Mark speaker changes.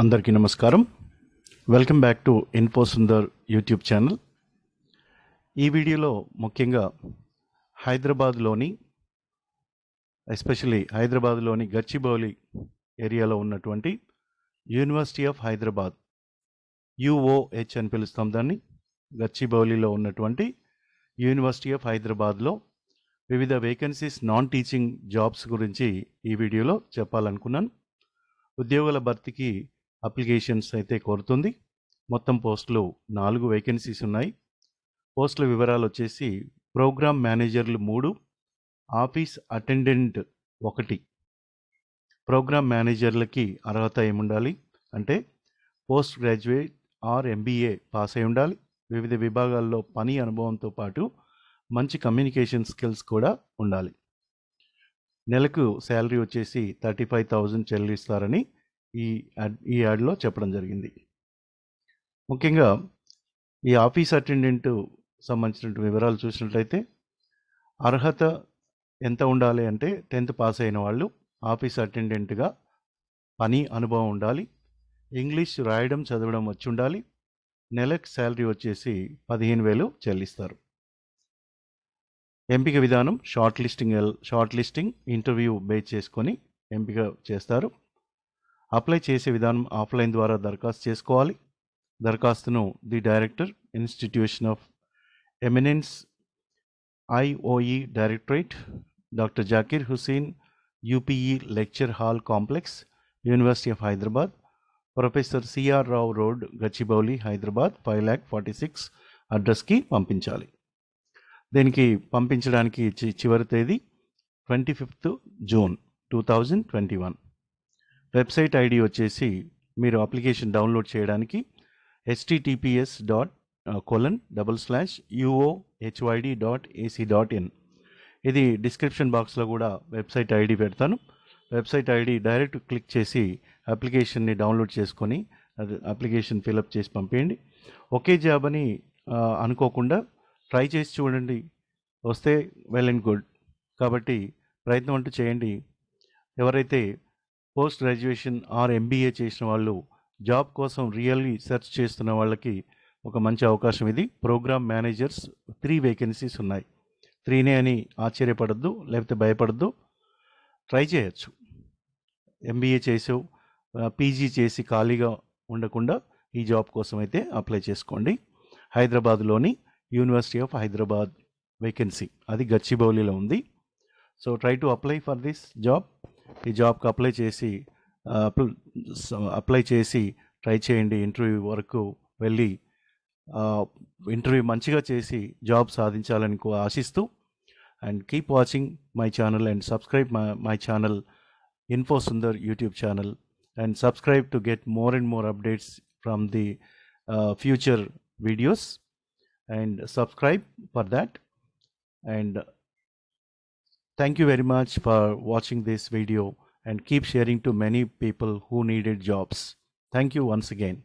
Speaker 1: అందరికీ నమస్కారం welcome back to info Sundar YouTube channel ఈ వీడియోలో ముఖ్యంగా హైదరాబాద్లోని ఎస్పెషలీ హైదరాబాద్లోని గచ్చిబౌలి ఏరియాలో ఉన్నటువంటి యూనివర్సిటీ ఆఫ్ హైదరాబాద్ యుఓహెచ్ అని పిలుస్తాం దాన్ని గచ్చిబౌలిలో ఉన్నటువంటి యూనివర్సిటీ ఆఫ్ హైదరాబాద్లో వివిధ వేకెన్సీస్ నాన్ టీచింగ్ జాబ్స్ గురించి ఈ వీడియోలో చెప్పాలనుకున్నాను ఉద్యోగుల భర్తీకి అప్లికేషన్స్ అయితే కోరుతుంది మొత్తం పోస్టులు నాలుగు వేకెన్సీస్ ఉన్నాయి పోస్టుల వివరాలు వచ్చేసి ప్రోగ్రామ్ మేనేజర్లు మూడు ఆఫీస్ అటెండెంట్ ఒకటి ప్రోగ్రామ్ మేనేజర్లకి అర్హత ఏముండాలి అంటే post graduate or MBA pass అయి ఉండాలి వివిధ విభాగాల్లో పని అనుభవంతో పాటు మంచి కమ్యూనికేషన్ స్కిల్స్ కూడా ఉండాలి నెలకు శాలరీ వచ్చేసి థర్టీ ఫైవ్ థౌజండ్ చెల్లిస్తారని ఈ ఈ యాడ్లో చెప్పడం జరిగింది ముఖ్యంగా ఈ ఆఫీస్ అటెండెంట్ సంబంధించిన వివరాలు చూసినట్లయితే అర్హత ఎంత ఉండాలి అంటే టెన్త్ పాస్ అయిన వాళ్ళు ఆఫీస్ అటెండెంట్గా పని అనుభవం ఉండాలి ఇంగ్లీష్ రాయడం చదవడం వచ్చి ఉండాలి నెలకు శాలరీ వచ్చేసి పదిహేను వేలు చెల్లిస్తారు ఎంపిక విధానం short listing short listing interview base చేసుకొని ఎంపిక చేస్తారు అప్లై చేసే విధానం ఆఫ్లైన్ ద్వారా దరఖాస్తు చేసుకోవాలి దరఖాస్తును the director institution of eminence IOE directorate doctor Zakir Hussain UPE lecture hall complex university of Hyderabad professor CR Rao road Gachibowli Hyderabad five lakh forty six అడ్రస్కి పంపించాలి దీనికి పంపించడానికి చివరి తేదీ twenty fifth June two thousand twenty one website ID వచ్చేసి మీరు అప్లికేషన్ డౌన్లోడ్ చేయడానికి https dot colon double slash UOHYD dot AC dot in ఇది డిస్క్రిప్షన్ బాక్స్లో కూడా వెబ్సైట్ ఐడి పెడతాను వెబ్సైట్ ఐడి డైరెక్ట్ క్లిక్ చేసి అప్లికేషన్ని డౌన్లోడ్ చేసుకొని అప్లికేషన్ ఫిలప్ చేసి పంపేయండి ఒకే జాబ్ అని అనుకోకుండా ట్రై చేసి చూడండి వస్తే వెల్ అండ్ గుడ్ కాబట్టి ప్రయత్నం అంటూ చేయండి ఎవరైతే పోస్ట్ గ్రాడ్యుయేషన్ ఆర్ ఎంబీఏ చేసిన వాళ్ళు జాబ్ కోసం రియల్లీ సెర్చ్ చేస్తున్న వాళ్ళకి ఒక మంచి అవకాశం ఇది ప్రోగ్రామ్ మేనేజర్స్ త్రీ వేకెన్సీస్ ఉన్నాయి త్రీనే అని ఆశ్చర్యపడద్దు లేకపోతే భయపడద్దు ట్రై చేయొచ్చు ఎంబీఏ చేసావు పీజీ చేసి ఖాళీగా ఉండకుండా ఈ జాబ్ కోసం అయితే అప్లై చేసుకోండి హైదరాబాద్లోని యూనివర్సిటీ ఆఫ్ హైదరాబాద్ వేకెన్సీ అది గచ్చిబౌలిలో ఉంది so try to apply for this job ఈ జాబ్కి అప్లై చేసి అప్లై చేసి ట్రై చేయండి ఇంటర్వ్యూ వరకు వెళ్ళి ఇంటర్వ్యూ మంచిగా చేసి జాబ్ సాధించాలని ఆశిస్తూ and keep watching my channel and subscribe my my channel info Sundar YouTube channel and subscribe to get more and more updates from the future videos and subscribe for that and Thank you very much for watching this video and keep sharing to many people who needed jobs. Thank you once again.